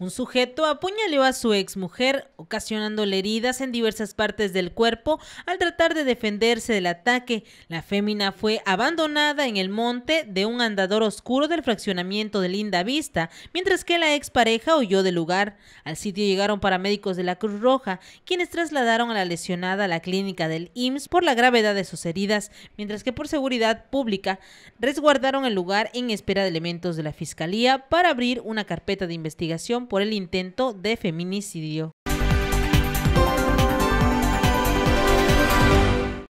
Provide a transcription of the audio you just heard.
Un sujeto apuñaleó a su exmujer, ocasionándole heridas en diversas partes del cuerpo al tratar de defenderse del ataque. La fémina fue abandonada en el monte de un andador oscuro del fraccionamiento de Linda Vista, mientras que la expareja huyó del lugar. Al sitio llegaron paramédicos de la Cruz Roja, quienes trasladaron a la lesionada a la clínica del IMSS por la gravedad de sus heridas, mientras que por seguridad pública resguardaron el lugar en espera de elementos de la Fiscalía para abrir una carpeta de investigación por el intento de feminicidio.